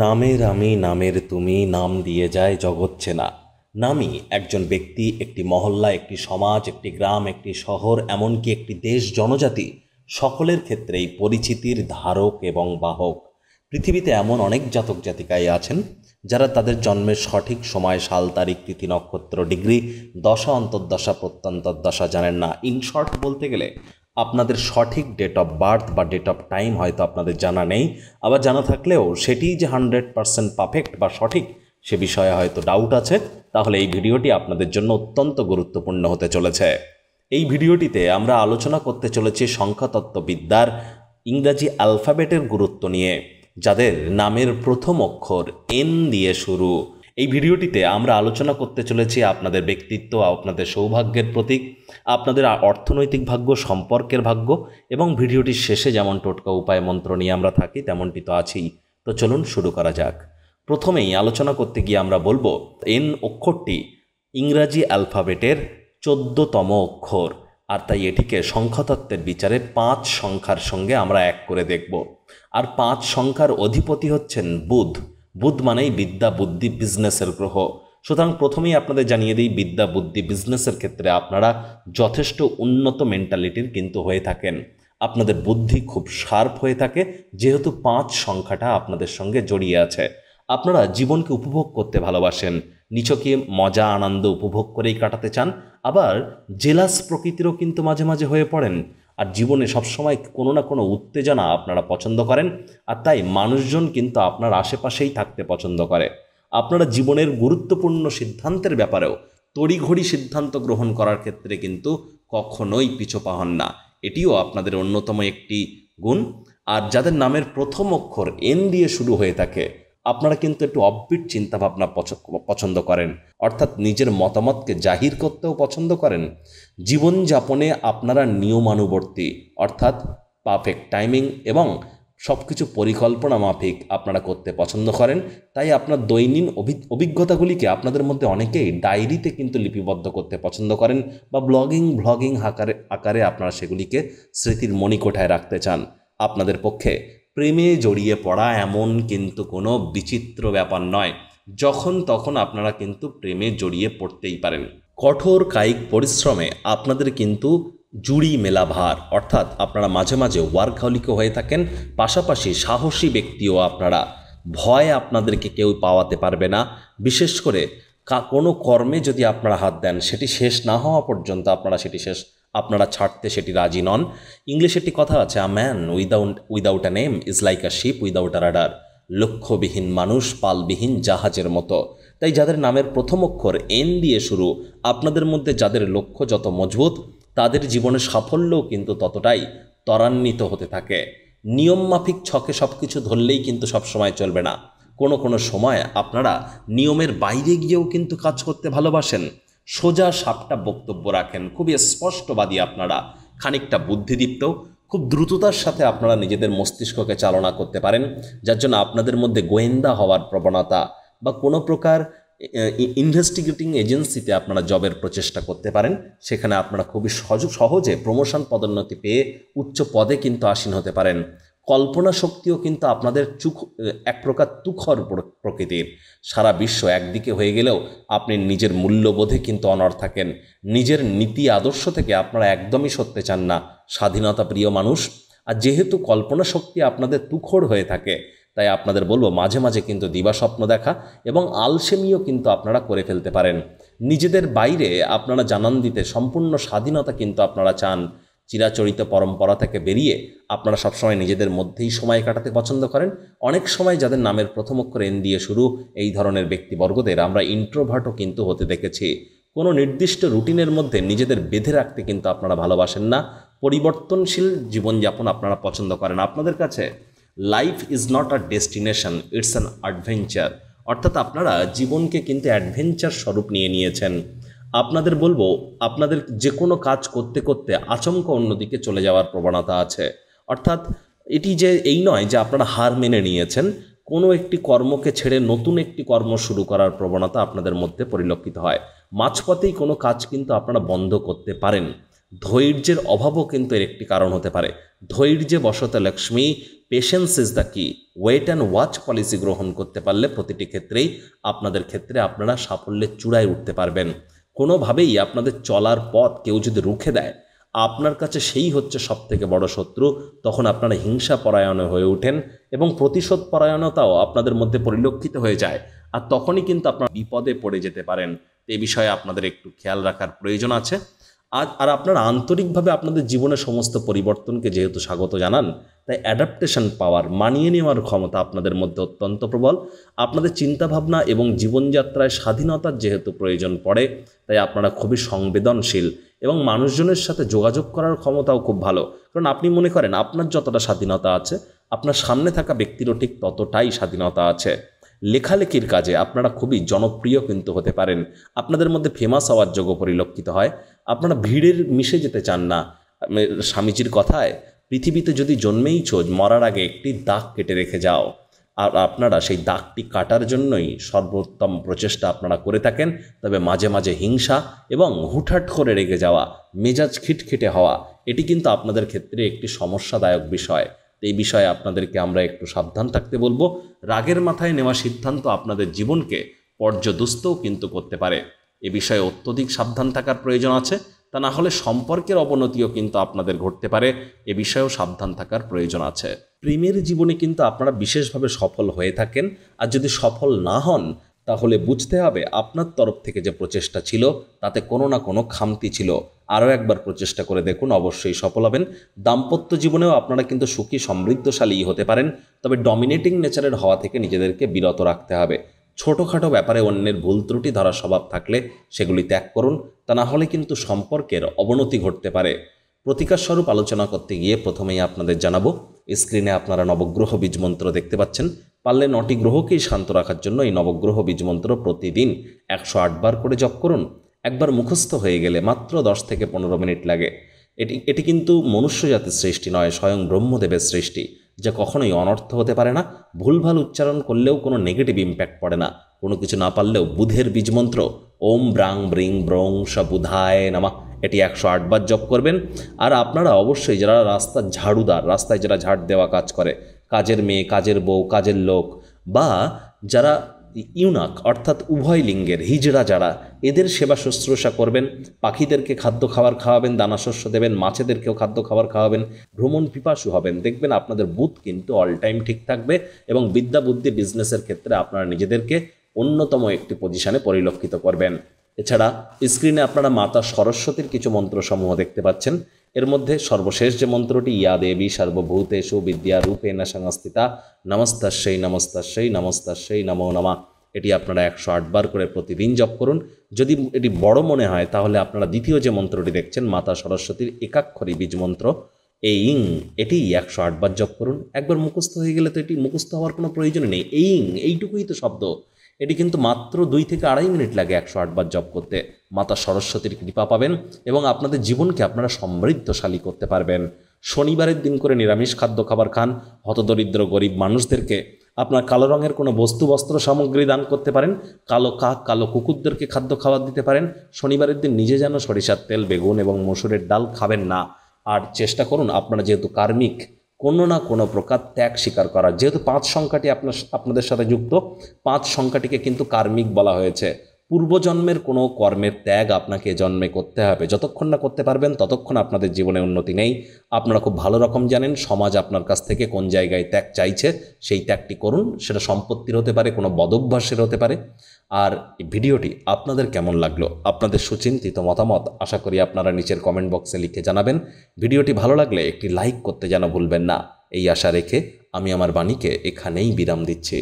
নামের আমি নামের তুমি নাম দিয়ে যায় জগৎ চেনা নামই একজন ব্যক্তি একটি মহল্লা একটি সমাজ একটি গ্রাম একটি শহর এমনকি একটি দেশ জনজাতি সকলের ক্ষেত্রেই পরিচিতির ধারক এবং বাহক পৃথিবীতে এমন অনেক জাতক জাতিকাই আছেন যারা তাদের জন্মের সঠিক সময় সাল তারিখ তিথি নক্ষত্র ডিগ্রি দশা অন্তর্দশা প্রত্যন্তর্দশা জানেন না ইনশর্ট বলতে গেলে আপনাদের সঠিক ডেট অফ বার্থ বা ডেট অফ টাইম হয়তো আপনাদের জানা নেই আবার জানা থাকলেও সেটি যে হান্ড্রেড পারসেন্ট পারফেক্ট বা সঠিক সে বিষয়ে হয়তো ডাউট আছে তাহলে এই ভিডিওটি আপনাদের জন্য অত্যন্ত গুরুত্বপূর্ণ হতে চলেছে এই ভিডিওটিতে আমরা আলোচনা করতে চলেছি সংখ্যাতত্ত্ববিদ্যার ইংরাজি অ্যালফাবেটের গুরুত্ব নিয়ে যাদের নামের প্রথম অক্ষর এন দিয়ে শুরু এই ভিডিওটিতে আমরা আলোচনা করতে চলেছি আপনাদের ব্যক্তিত্ব আপনাদের সৌভাগ্যের প্রতীক আপনাদের অর্থনৈতিক ভাগ্য সম্পর্কের ভাগ্য এবং ভিডিওটির শেষে যেমন টোটকা উপায় মন্ত্র নিয়ে আমরা থাকি তেমনটি তো আছেই তো চলুন শুরু করা যাক প্রথমেই আলোচনা করতে গিয়ে আমরা বলবো এন অক্ষরটি ইংরাজি অ্যালফাবেটের চোদ্দতম অক্ষর আর তাই এটিকে সংখ্যাতত্ত্বের বিচারে পাঁচ সংখ্যার সঙ্গে আমরা এক করে দেখব আর পাঁচ সংখ্যার অধিপতি হচ্ছেন বুধ বুধ মানেই বিদ্যা বুদ্ধি বিজনেসের গ্রহ সুতরাং প্রথমেই আপনাদের জানিয়ে দিই বিদ্যা বুদ্ধি বিজনেসের ক্ষেত্রে আপনারা যথেষ্ট উন্নত মেন্টালিটির কিন্তু হয়ে থাকেন আপনাদের বুদ্ধি খুব শার্প হয়ে থাকে যেহেতু পাঁচ সংখ্যাটা আপনাদের সঙ্গে জড়িয়ে আছে আপনারা জীবনকে উপভোগ করতে ভালোবাসেন নিচকে মজা আনন্দ উপভোগ করেই কাটাতে চান আবার জেলাস প্রকৃতিরও কিন্তু মাঝে মাঝে হয়ে পড়েন আর জীবনে সবসময় কোনো না কোনো উত্তেজনা আপনারা পছন্দ করেন আর তাই মানুষজন কিন্তু আপনার আশেপাশেই থাকতে পছন্দ করে আপনারা জীবনের গুরুত্বপূর্ণ সিদ্ধান্তের ব্যাপারেও তড়িঘড়ি সিদ্ধান্ত গ্রহণ করার ক্ষেত্রে কিন্তু কখনোই পিছপা হন না এটিও আপনাদের অন্যতম একটি গুণ আর যাদের নামের প্রথম অক্ষর এন দিয়ে শুরু হয়ে থাকে আপনারা কিন্তু একটু অববিট চিন্তাভাবনা পছন্দ করেন অর্থাৎ নিজের মতামতকে জাহির করতেও পছন্দ করেন জীবনযাপনে আপনারা নিয়মানুবর্তী অর্থাৎ পারফেক্ট টাইমিং এবং সব কিছু পরিকল্পনা মাফিক আপনারা করতে পছন্দ করেন তাই আপনার দৈনিক অভিজ্ঞতাগুলিকে আপনাদের মধ্যে অনেকেই ডায়েরিতে কিন্তু লিপিবদ্ধ করতে পছন্দ করেন বা ব্লগিং ভ্লগিং আকারে আকারে আপনারা সেগুলিকে স্মৃতির মণিকোঠায় রাখতে চান আপনাদের পক্ষে প্রেমে জড়িয়ে পড়া এমন কিন্তু কোনো বিচিত্র ব্যাপার নয় যখন তখন আপনারা কিন্তু প্রেমে জড়িয়ে পড়তেই পারেন কঠোর কায়িক পরিশ্রমে আপনাদের কিন্তু জুড়ি মেলা ভার অর্থাৎ আপনারা মাঝে মাঝে ওয়ার্কহলিকও হয়ে থাকেন পাশাপাশি সাহসী ব্যক্তিও আপনারা ভয় আপনাদেরকে কেউ পাওয়াতে পারবে না বিশেষ করে কোনো কর্মে যদি আপনারা হাত দেন সেটি শেষ না হওয়া পর্যন্ত আপনারা সেটি শেষ আপনারা ছাড়তে সেটি রাজি নন ইংলিশে একটি কথা আছে a man without without a name is like a ship without a rudder লক্ষ্যবিহীন মানুষ পালবিহীন জাহাজের মতো তাই যাদের নামের প্রথম অক্ষর এন দিয়ে শুরু আপনাদের মধ্যে যাদের লক্ষ্য যত মজবুত তাদের জীবনে সাফল্যও কিন্তু ততটাই ত্বরান্বিত হতে থাকে নিয়মমাফিক ছকে সব কিছু ধরলেই কিন্তু সবসময় চলবে না কোনো কোনো সময় আপনারা নিয়মের বাইরে গিয়েও কিন্তু কাজ করতে ভালোবাসেন সোজা সাপটা বক্তব্য রাখেন খুবই স্পষ্টবাদী আপনারা খানিকটা বুদ্ধিদীপ্ত খুব দ্রুততার সাথে আপনারা নিজেদের মস্তিষ্ককে চালনা করতে পারেন যার জন্য আপনাদের মধ্যে গোয়েন্দা হওয়ার প্রবণতা বা কোনো প্রকার ইনভেস্টিগেটিং এজেন্সিতে আপনারা জবের প্রচেষ্টা করতে পারেন সেখানে আপনারা খুবই সহজে প্রমোশন পদোন্নতি পেয়ে উচ্চ পদে কিন্তু আসীন হতে পারেন কল্পনা শক্তিও কিন্তু আপনাদের চুখ এক প্রকার তুখর প্রকৃতির সারা বিশ্ব একদিকে হয়ে গেলেও আপনি নিজের মূল্যবোধে কিন্তু অনর থাকেন নিজের নীতি আদর্শ থেকে আপনারা একদমই সত্যি চান না স্বাধীনতা প্রিয় মানুষ আর যেহেতু কল্পনা শক্তি আপনাদের তুখর হয়ে থাকে তাই আপনাদের বলবো মাঝে মাঝে কিন্তু দিবাস্বপ্ন দেখা এবং আলসেমিও কিন্তু আপনারা করে ফেলতে পারেন নিজেদের বাইরে আপনারা জানান দিতে সম্পূর্ণ স্বাধীনতা কিন্তু আপনারা চান চিরাচরিত পরম্পরা থেকে বেরিয়ে আপনারা সবসময় নিজেদের মধ্যেই সময় কাটাতে পছন্দ করেন অনেক সময় যাদের নামের প্রথম অক্ষর এন দিয়ে শুরু এই ধরনের ব্যক্তিবর্গদের আমরা ইন্ট্রোভার্টও কিন্তু হতে দেখেছি কোনো নির্দিষ্ট রুটিনের মধ্যে নিজেদের বেঁধে রাখতে কিন্তু আপনারা ভালোবাসেন না পরিবর্তনশীল জীবনযাপন আপনারা পছন্দ করেন আপনাদের কাছে life is not a destination it's an adventure অর্থাৎ আপনারা জীবনকে কিন্তু অ্যাডভেঞ্চার স্বরূপ নিয়ে নিয়েছেন আপনাদের বলবো আপনাদের যে কোনো কাজ করতে করতে আচমক অন্যদিকে চলে যাওয়ার প্রবণতা আছে অর্থাৎ এটি যে এই নয় যে আপনারা হার মেনে নিয়েছেন কোনো একটি কর্মকে ছেড়ে নতুন একটি কর্ম শুরু করার প্রবণতা আপনাদের মধ্যে পরিলক্ষিত হয় মাঝপথেই কোনো কাজ কিন্তু আপনারা বন্ধ করতে পারেন ধৈর্যের অভাবও কিন্তু এর একটি কারণ হতে পারে ধৈর্যে বসত লক্ষ্মী patience is the key wait and watch policy গ্রহণ করতে পারলে প্রতিটি ক্ষেত্রেই আপনাদের ক্ষেত্রে আপনারা সাফল্যের চূড়ায় উঠতে পারবেন কোনোভাবেই আপনাদের চলার পথ কেউ যদি রুখে দেয় আপনার কাছে সেই হচ্ছে সবথেকে বড় শত্রু তখন আপনারা হিংসা পরায়ণ হয়ে ওঠেন এবং প্রতিশোধ পরায়ণতাও আপনাদের মধ্যে পরিলক্ষিত হয়ে যায় আর তখনই কিন্তু আপনারা বিপদে পড়ে যেতে পারেন এ বিষয়ে আপনাদের একটু খেয়াল রাখার প্রয়োজন আছে আজ আর আপনার আন্তরিকভাবে আপনাদের জীবনে সমস্ত পরিবর্তনকে যেহেতু স্বাগত জানান তাই অ্যাডাপ্টেশন পাওয়ার মানিয়ে নেওয়ার ক্ষমতা আপনাদের মধ্যে অত্যন্ত প্রবল আপনাদের চিন্তাভাবনা এবং জীবনযাত্রায় স্বাধীনতার যেহেতু প্রয়োজন পড়ে তাই আপনারা খুবই সংবেদনশীল এবং মানুষজনের সাথে যোগাযোগ করার ক্ষমতাও খুব ভালো কারণ আপনি মনে করেন আপনার যতটা স্বাধীনতা আছে আপনার সামনে থাকা ব্যক্তিরও ঠিক ততটাই স্বাধীনতা আছে লেখালেখির কাজে আপনারা খুবই জনপ্রিয় কিন্তু হতে পারেন আপনাদের মধ্যে ফেমাস হওয়ার যোগ্য পরিলক্ষিত হয় আপনারা ভিড়ের মিশে যেতে চান না স্বামীজির কথায় পৃথিবীতে যদি জন্মেই জন্মেইছ মরার আগে একটি দাগ কেটে রেখে যাও আর আপনারা সেই দাগটি কাটার জন্যই সর্বোত্তম প্রচেষ্টা আপনারা করে থাকেন তবে মাঝে মাঝে হিংসা এবং হুঠাট করে রেগে যাওয়া মেজাজ খিটখিটে হওয়া এটি কিন্তু আপনাদের ক্ষেত্রে একটি সমস্যাদায়ক বিষয় এই বিষয়ে আপনাদেরকে আমরা একটু সাবধান থাকতে বলবো রাগের মাথায় নেওয়া সিদ্ধান্ত আপনাদের জীবনকে পর্যদুস্তও কিন্তু করতে পারে এ বিষয়ে অত্যধিক সাবধান থাকার প্রয়োজন আছে তা না হলে সম্পর্কের অবনতিও কিন্তু আপনাদের ঘটতে পারে এ বিষয়েও সাবধান থাকার প্রয়োজন আছে প্রেমের জীবনে কিন্তু আপনারা বিশেষভাবে সফল হয়ে থাকেন আর যদি সফল না হন তাহলে বুঝতে হবে আপনার তরফ থেকে যে প্রচেষ্টা ছিল তাতে কোনো না কোনো খামতি ছিল আরও একবার প্রচেষ্টা করে দেখুন অবশ্যই সফল হবেন দাম্পত্য জীবনেও আপনারা কিন্তু সুখী সমৃদ্ধশালী হতে পারেন তবে ডমিনেটিং নেচারের হওয়া থেকে নিজেদেরকে বিরত রাখতে হবে ছোটোখাটো ব্যাপারে অন্যের ভুল ত্রুটি ধরার স্বভাব থাকলে সেগুলি ত্যাগ করুন তা না হলে কিন্তু সম্পর্কের অবনতি ঘটতে পারে প্রতিকারস্বরূপ আলোচনা করতে গিয়ে প্রথমেই আপনাদের জানাবো স্ক্রিনে আপনারা নবগ্রহ বীজ মন্ত্র দেখতে পাচ্ছেন পারলে নটি গ্রহকেই শান্ত রাখার জন্য এই নবগ্রহ বীজমন্ত্র প্রতিদিন একশো আটবার করে জপ করুন একবার মুখস্থ হয়ে গেলে মাত্র দশ থেকে পনেরো মিনিট লাগে এটি এটি কিন্তু মনুষ্যজাতির সৃষ্টি নয় স্বয়ং ব্রহ্মদেবের সৃষ্টি যা কখনোই অনর্থ হতে পারে না ভুলভাল উচ্চারণ করলেও কোনো নেগেটিভ ইম্প্যাক্ট পড়ে না কোনো কিছু না পারলেও বুধের বীজমন্ত্র ওম ব্রাং ব্রিং ব্রং সবুধায় নামা এটি একশো আটবার জপ করবেন আর আপনারা অবশ্যই যারা রাস্তার ঝাড়ুদার রাস্তায় যারা ঝাড় দেওয়া কাজ করে কাজের মেয়ে কাজের বউ কাজের লোক বা যারা ইউনাক অর্থাৎ উভয় লিঙ্গের হিজড়া যারা এদের সেবা শুশ্রূষা করবেন পাখিদেরকে খাদ্য খাবার খাওয়াবেন দানাশস্য দেবেন মাছেদেরকেও খাদ্য খাবার খাওয়াবেন ভ্রমণ পিপাসু হবেন দেখবেন আপনাদের বুথ কিন্তু অল টাইম ঠিক থাকবে এবং বিদ্যা বুদ্ধি বিজনেসের ক্ষেত্রে আপনারা নিজেদেরকে অন্যতম একটি পজিশানে পরিলক্ষিত করবেন এছাড়া স্ক্রিনে আপনারা মাতা সরস্বতীর কিছু মন্ত্রসমূহ দেখতে পাচ্ছেন এর মধ্যে সর্বশেষ যে মন্ত্রটি ইয়া দেবী সর্বভূতেষু বিদ্যা রূপে না সংস্থিতা নমস্তাশ্বই নমস্তাশ্বই নমস্তাশ্বই নমো নমা এটি আপনারা একশো আটবার করে প্রতিদিন জপ করুন যদি এটি বড় মনে হয় তাহলে আপনারা দ্বিতীয় যে মন্ত্রটি দেখছেন মাতা সরস্বতীর একাক্ষরী বীজ মন্ত্র এই ইং এটি একশো আটবার জপ করুন একবার মুখস্থ হয়ে গেলে তো এটি মুখস্থ হওয়ার কোনো প্রয়োজন নেই এই ইং এইটুকুই তো শব্দ এটি কিন্তু মাত্র দুই থেকে আড়াই মিনিট লাগে একশো আটবার জপ করতে মাতা সরস্বতীর কৃপা পাবেন এবং আপনাদের জীবনকে আপনারা সমৃদ্ধশালী করতে পারবেন শনিবারের দিন করে নিরামিষ খাদ্য খাবার খান হতদরিদ্র গরিব মানুষদেরকে আপনার কালো রঙের কোনো বস্তু বস্ত্র সামগ্রী দান করতে পারেন কালো কাক কালো কুকুরদেরকে খাদ্য খাবার দিতে পারেন শনিবারের দিন নিজে যেন সরিষার তেল বেগুন এবং মসুরের ডাল খাবেন না আর চেষ্টা করুন আপনারা যেহেতু কার্মিক কোনো না কোনো প্রকার ত্যাগ স্বীকার করা যেহেতু পাঁচ সংখ্যাটি আপনার আপনাদের সাথে যুক্ত পাঁচ সংখ্যাটিকে কিন্তু কার্মিক বলা হয়েছে পূর্বজন্মের কোনো কর্মের ত্যাগ আপনাকে জন্মে করতে হবে যতক্ষণ না করতে পারবেন ততক্ষণ আপনাদের জীবনে উন্নতি নেই আপনারা খুব ভালো রকম জানেন সমাজ আপনার কাছ থেকে কোন জায়গায় ত্যাগ চাইছে সেই ত্যাগটি করুন সেটা সম্পত্তির হতে পারে কোনো বদভ্যাসের হতে পারে আর ভিডিওটি আপনাদের কেমন লাগলো আপনাদের সুচিন্তিত মতামত আশা করি আপনারা নিচের কমেন্ট বক্সে লিখে জানাবেন ভিডিওটি ভালো লাগলে একটি লাইক করতে যেন ভুলবেন না এই আশা রেখে আমি আমার বাণীকে এখানেই বিরাম দিচ্ছি